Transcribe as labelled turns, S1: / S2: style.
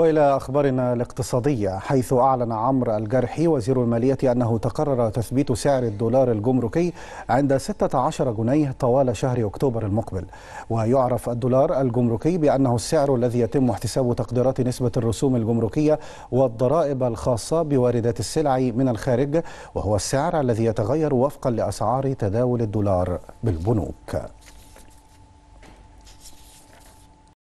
S1: وإلى أخبارنا الاقتصادية حيث أعلن عمرو الجرحي وزير المالية أنه تقرر تثبيت سعر الدولار الجمركي عند 16 جنيه طوال شهر أكتوبر المقبل ويعرف الدولار الجمركي بأنه السعر الذي يتم احتساب تقديرات نسبة الرسوم الجمركية والضرائب الخاصة بواردات السلع من الخارج وهو السعر الذي يتغير وفقا لأسعار تداول الدولار بالبنوك